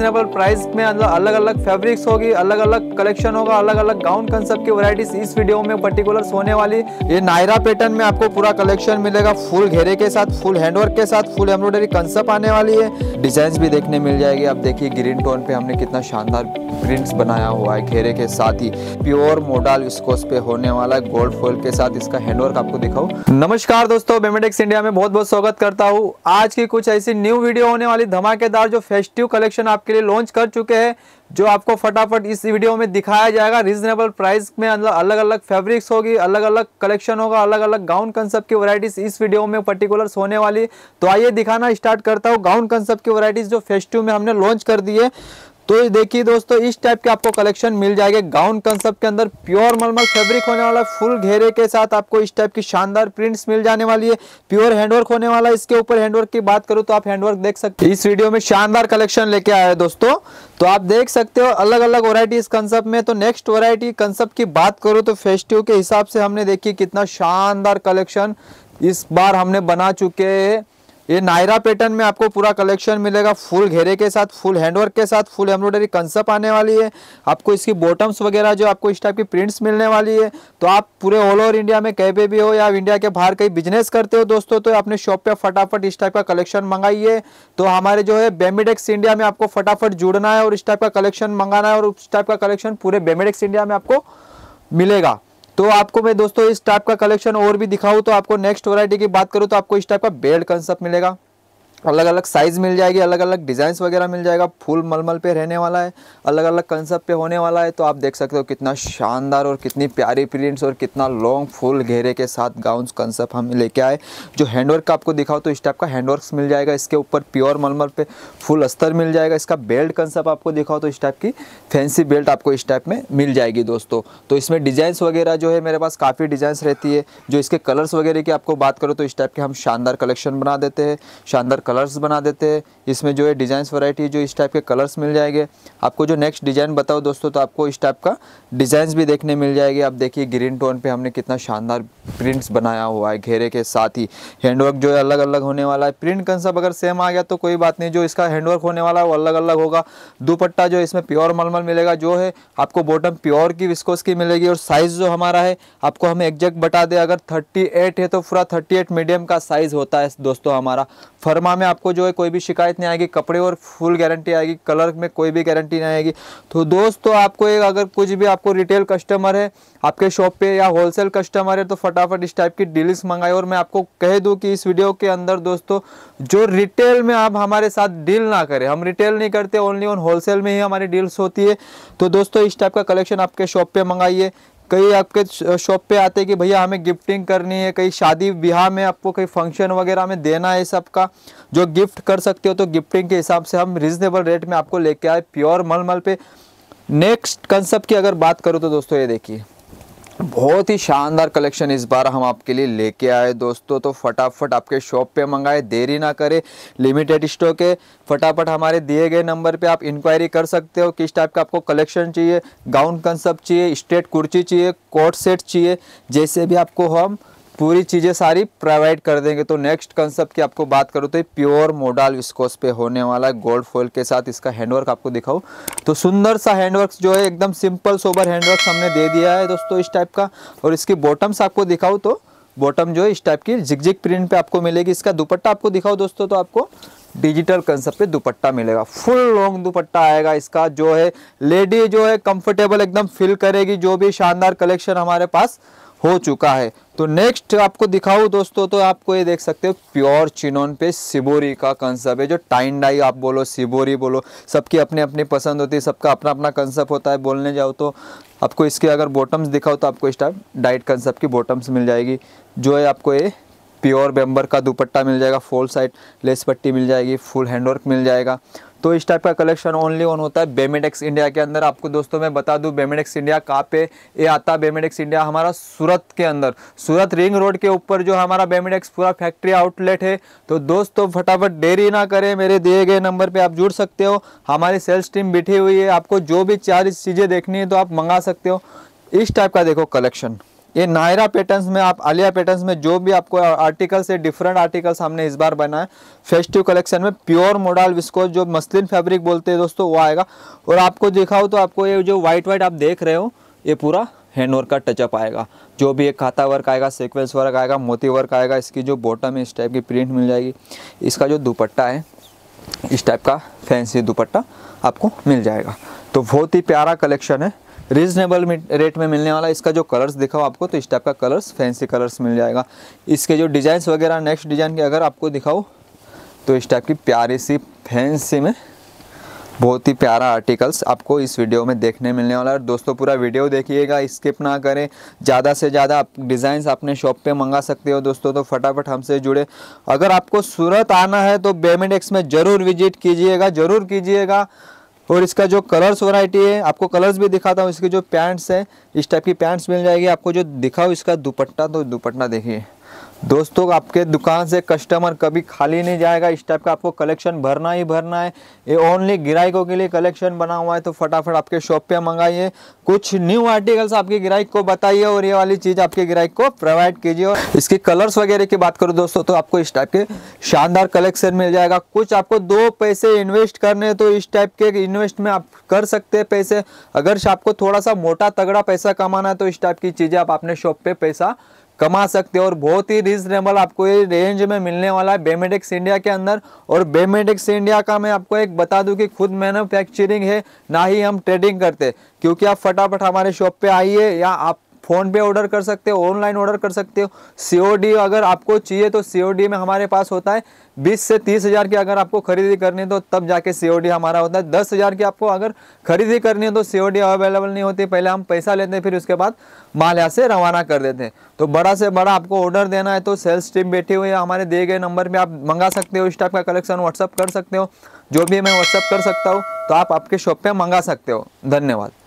reasonable price में अलग अलग फैब्रिक्स होगी अलग अलग कलेक्शन होगा अलग अलग गाउन कंसेप्ट की वैरायटीज इस वीडियो में पर्टिकुलर होने वाली ये नायरा पैटर्न में आपको पूरा कलेक्शन मिलेगा फुल घेरे के साथ फुल हैंडवर्क के साथ फुल एम्ब्रॉयडरी कंसेप्ट आने वाली है डिजाइन भी देखने मिल जाएगी आप देखिए ग्रीन टोन पे हमने कितना शानदार प्रिंट्स बनाया हुआ है घेरे के साथ ही प्योर मोडाल विस्कोस पे होने वाला गोल्ड फॉइल के साथ इसका हैंडवर्क आपको दिखाऊ नमस्कार दोस्तों बेमेटेक्स इंडिया में बहुत बहुत स्वागत करता हूँ आज की कुछ ऐसी न्यू वीडियो होने वाली धमाकेदार जो फेस्टिव कलेक्शन आपके लिए लॉन्च कर चुके हैं जो आपको फटाफट इस वीडियो में दिखाया जाएगा रीजनेबल प्राइस में अलग अलग फैब्रिक्स होगी अलग अलग कलेक्शन होगा अलग अलग गाउन कंसेप्ट की वैरायटीज इस वीडियो में पर्टिकुलर होने वाली तो आइए दिखाना स्टार्ट करता हूँ गाउन कंसेप्ट की वैरायटीज जो फेस्टिव में हमने लॉन्च कर दी है तो देखिए दोस्तों इस टाइप के आपको कलेक्शन मिल जाएगा गाउन कंसेप्ट के अंदर प्योर मलमल फैब्रिक होने वाला फुल घेरे के साथ आपको इस टाइप की शानदार प्रिंट्स मिल जाने वाली है प्योर हैंडवर्क होने वाला है इसके ऊपर हैंडवर्क की बात करूं तो आप हैंडवर्क देख सकते हैं इस वीडियो में शानदार कलेक्शन लेके आया है दोस्तों तो आप देख सकते हो अलग अलग वरायटी इस कंसेप्ट में तो नेक्स्ट वरायटी कंसेप्ट की बात करूँ तो फेस्टिव के हिसाब से हमने देखी कितना शानदार कलेक्शन इस बार हमने बना चुके हैं ये नायरा पैटर्न में आपको पूरा कलेक्शन मिलेगा फुल घेरे के साथ फुल हैंडवर्क के साथ फुल एम्ब्रॉयडरी कंसेप्ट आने वाली है आपको इसकी बॉटम्स वगैरह जो आपको इस टाइप की प्रिंट्स मिलने वाली है तो आप पूरे ऑल ओवर इंडिया में कहीं पे भी हो या इंडिया के बाहर कहीं बिजनेस करते हो दोस्तों तो अपने शॉप पर फटाफट इस टाइप का कलेक्शन मंगाइए तो हमारे जो है बेमिडेक्स इंडिया में आपको फटाफट जुड़ना है और इस टाइप का कलेक्शन मंगाना है और उस टाइप का कलेक्शन पूरे बेमिडेक्स इंडिया में आपको मिलेगा तो आपको मैं दोस्तों इस टाइप का कलेक्शन और भी दिखाऊं तो आपको नेक्स्ट वैरायटी की बात करूं तो आपको इस टाइप का बेल्ट कंसेप्ट मिलेगा अलग अलग साइज़ मिल जाएगी अलग अलग डिज़ाइंस वगैरह मिल जाएगा फुल मलमल पे रहने वाला है अलग अलग कंसेप्ट पे होने वाला है तो आप देख सकते हो कितना शानदार और कितनी प्यारी प्रिंट्स और कितना लॉन्ग फुल घेरे के साथ गाउन कंसेप्ट हम लेके आए जो हैंडवर्क का आपको दिखाओ तो इस टाइप का हैंडवर्क मिल जाएगा इसके ऊपर प्योर मलमल पर फुल अस्तर मिल जाएगा इसका बेल्ट कंसेप्ट आपको दिखाओ तो इस टाइप की फैंसी बेल्ट आपको इस टाइप में मिल जाएगी दोस्तों तो इसमें डिज़ाइंस वगैरह जो है मेरे पास काफ़ी डिज़ाइंस रहती है जो इसके कलर्स वगैरह की आपको बात करो तो इस टाइप के हम शानदार कलेक्शन बना देते हैं शानदार कलर्स बना देते हैं इसमें जो है डिज़ाइंस वैरायटी जो इस टाइप के कलर्स मिल जाएंगे आपको जो नेक्स्ट डिज़ाइन बताओ दोस्तों तो आपको इस टाइप का डिज़ाइंस भी देखने मिल जाएगी आप देखिए ग्रीन टोन पे हमने कितना शानदार प्रिंट्स बनाया हुआ है घेरे के साथ ही हैंडवर्क जो है अलग अलग होने वाला है प्रिंट कंसेप्ट अगर सेम आ गया तो कोई बात नहीं जो इसका हैंडवर्क होने वाला है वो अलग अलग होगा दुपट्टा जो इसमें प्योर मलमल मिलेगा जो है आपको बॉटम प्योर की विस्कोस की मिलेगी और साइज़ जो हमारा है आपको हमें एग्जैक्ट बता दें अगर थर्टी है तो पूरा थर्टी मीडियम का साइज़ होता है दोस्तों हमारा फरमा यहाँ में आपको जो है कोई भी शिकायत नहीं आएगी कपड़े और फुल गारंटी आएगी कलर में कोई भी गारंटी नहीं आएगी तो दोस्तों आपको एक अगर कुछ भी आपको रिटेल कस्टमर है आपके शॉप पे या होलसेल कस्टमर है तो फटाफट इस टाइप की डील्स मंगाई और मैं आपको कह दूँ कि इस वीडियो के अंदर दोस्तों जो रिटेल में आप हमारे साथ डील ना करें हम रिटेल नहीं करते ओनली ऑन होलसेल में ही हमारी डील्स होती है तो दोस्तों इस टाइप का कलेक्शन आपके शॉप पर मंगाइए कई आपके शॉप पे आते हैं कि भैया हमें गिफ्टिंग करनी है कहीं शादी ब्याह में आपको कहीं फंक्शन वगैरह में देना है सबका जो गिफ्ट कर सकते हो तो गिफ्टिंग के हिसाब से हम रिजनेबल रेट में आपको लेके आए प्योर मलमल पे नेक्स्ट कंसेप्ट की अगर बात करूँ तो दोस्तों ये देखिए बहुत ही शानदार कलेक्शन इस बार हम आपके लिए लेके आए दोस्तों तो फटाफट आपके शॉप पे मंगाए देरी ना करें लिमिटेड स्टॉक है फटाफट हमारे दिए गए नंबर पे आप इंक्वायरी कर सकते हो किस टाइप का आपको कलेक्शन चाहिए गाउन कंसेप्ट चाहिए स्ट्रेट कुर्ची चाहिए कोट सेट चाहिए जैसे भी आपको हम पूरी चीज़ें सारी प्रोवाइड कर देंगे तो नेक्स्ट कंसेप्ट की आपको बात करूँ तो प्योर मोडाल विस्कोस पे होने वाला है गोल्ड फॉयल के साथ इसका हैंडवर्क आपको दिखाओ तो सुंदर सा हैंडवर्क जो है एकदम सिंपल सोबर हैंडवर्क हमने दे दिया है दोस्तों इस टाइप का और इसकी बॉटम्स आपको दिखाओ तो बॉटम जो है इस टाइप की जिगजिग प्रिंट पे आपको मिलेगी इसका दुपट्टा आपको दिखाओ दोस्तों तो आपको डिजिटल कंसेप्ट पे दुपट्टा मिलेगा फुल लॉन्ग दुपट्टा आएगा इसका जो है लेडी जो है कंफर्टेबल एकदम फील करेगी जो भी शानदार कलेक्शन हमारे पास हो चुका है तो नेक्स्ट आपको दिखाऊँ दोस्तों तो आपको ये देख सकते हो प्योर चिनोन पे सिबोरी का कंसेप्ट है जो टाइन डाई आप बोलो सिबोरी बोलो सबकी अपने अपनी पसंद होती है सबका अपना अपना कंसेप्ट होता है बोलने जाओ तो आपको इसके अगर बॉटम्स दिखाओ तो आपको इस टाइप डाइट कंसेप्ट की बॉटम्स मिल जाएगी जो है आपको ये प्योर बेम्बर का दुपट्टा मिल जाएगा फुल साइड लेस पट्टी मिल जाएगी फुल हैंडवर्क मिल जाएगा तो इस टाइप का कलेक्शन ओनली ऑन होता है बेमेडेक्स इंडिया के अंदर आपको दोस्तों मैं बता दूं बेमेडेक्स इंडिया कहाँ पे ये आता है बेमेडेक्स इंडिया हमारा सूरत के अंदर सूरत रिंग रोड के ऊपर जो हमारा बेमेडेक्स पूरा फैक्ट्री आउटलेट है तो दोस्तों फटाफट देरी ना करें मेरे दिए गए नंबर पर आप जुड़ सकते हो हमारी सेल्स टीम बैठी हुई है आपको जो भी चार चीज़ें देखनी है तो आप मंगा सकते हो इस टाइप का देखो कलेक्शन ये नायरा पैटर्न में आप आलिया पैटर्न में जो भी आपको आर्टिकल्स है डिफरेंट आर्टिकल्स हमने इस बार बनाया फेस्टिव कलेक्शन में प्योर मोडल विस्कोस जो मसलिन फैब्रिक बोलते हैं दोस्तों वो आएगा और आपको दिखाओ तो आपको ये जो वाइट वाइट आप देख रहे हो ये पूरा हैंड वर्क का टचअप आएगा जो भी एक खाता वर्क आएगा सिक्वेंस वर्क आएगा मोती वर्क आएगा इसकी जो बॉटम है इस टाइप की प्रिंट मिल जाएगी इसका जो दुपट्टा है इस टाइप का फैंसी दुपट्टा आपको मिल जाएगा तो बहुत ही प्यारा कलेक्शन है रीजनेबल रेट में मिलने वाला इसका जो कलर्स दिखाओ आपको तो इस टाइप का कलर्स फैंसी कलर्स मिल जाएगा इसके जो डिज़ाइंस वगैरह नेक्स्ट डिज़ाइन के अगर आपको दिखाओ तो इस टाइप की प्यारी सी फैंसी में बहुत ही प्यारा आर्टिकल्स आपको इस वीडियो में देखने मिलने वाला है दोस्तों पूरा वीडियो देखिएगा स्किप ना करें ज़्यादा से ज़्यादा आप डिज़ाइंस अपने शॉप पे मंगा सकते हो दोस्तों तो फटाफट हमसे जुड़े अगर आपको सूरत आना है तो बेमेडेक्स में ज़रूर विजिट कीजिएगा ज़रूर कीजिएगा और इसका जो कलर्स वैरायटी है आपको कलर्स भी दिखाता हूँ इसके जो पैंट्स हैं इस टाइप की पैंट्स मिल जाएगी आपको जो दिखाओ इसका दुपट्टा तो दुपट्टा देखिए दोस्तों आपके दुकान से कस्टमर कभी खाली नहीं जाएगा इस टाइप का आपको कलेक्शन भरना ही भरना है ये ओनली ग्राहकों के लिए कलेक्शन बना हुआ है तो फटाफट आपके शॉप पे मंगाइए कुछ न्यू आर्टिकल्स आपके ग्राहक को बताइए और ये वाली चीज़ आपके ग्राहक को प्रोवाइड कीजिए और इसके कलर्स वगैरह की बात करूँ दोस्तों तो आपको इस टाइप के शानदार कलेक्शन मिल जाएगा कुछ आपको दो पैसे इन्वेस्ट करने तो इस टाइप के इन्वेस्ट में आप कर सकते हैं पैसे अगर आपको थोड़ा सा मोटा तगड़ा पैसा कमाना है तो इस टाइप की चीज़ें आप अपने शॉप पे पैसा कमा सकते हो और बहुत ही रिजनेबल आपको ये रेंज में मिलने वाला है बेमेडिक्स इंडिया के अंदर और बेमेडिक्स इंडिया का मैं आपको एक बता दूं कि खुद मैन्युफैक्चरिंग है ना ही हम ट्रेडिंग करते क्योंकि आप फटाफट हमारे शॉप पे आइए या आप फ़ोन पे ऑर्डर कर सकते हो ऑनलाइन ऑर्डर कर सकते हो सीओडी अगर आपको चाहिए तो सीओडी में हमारे पास होता है बीस से तीस हज़ार की अगर आपको खरीदी करनी है तो तब जाके सीओडी हमारा होता है दस हज़ार की आपको अगर खरीदी करनी है तो सीओडी अवेलेबल नहीं होती पहले हम पैसा लेते हैं फिर उसके बाद माल यहाँ से रवाना कर देते हैं तो बड़ा से बड़ा आपको ऑर्डर देना है तो सेल्स टीम बैठी हुई है हमारे दिए गए नंबर पर आप मंगा सकते हो इस टाइप का कलेक्शन व्हाट्सअप कर सकते हो जो भी मैं व्हाट्सअप कर सकता हूँ तो आप आपके शॉप पर मंगा सकते हो धन्यवाद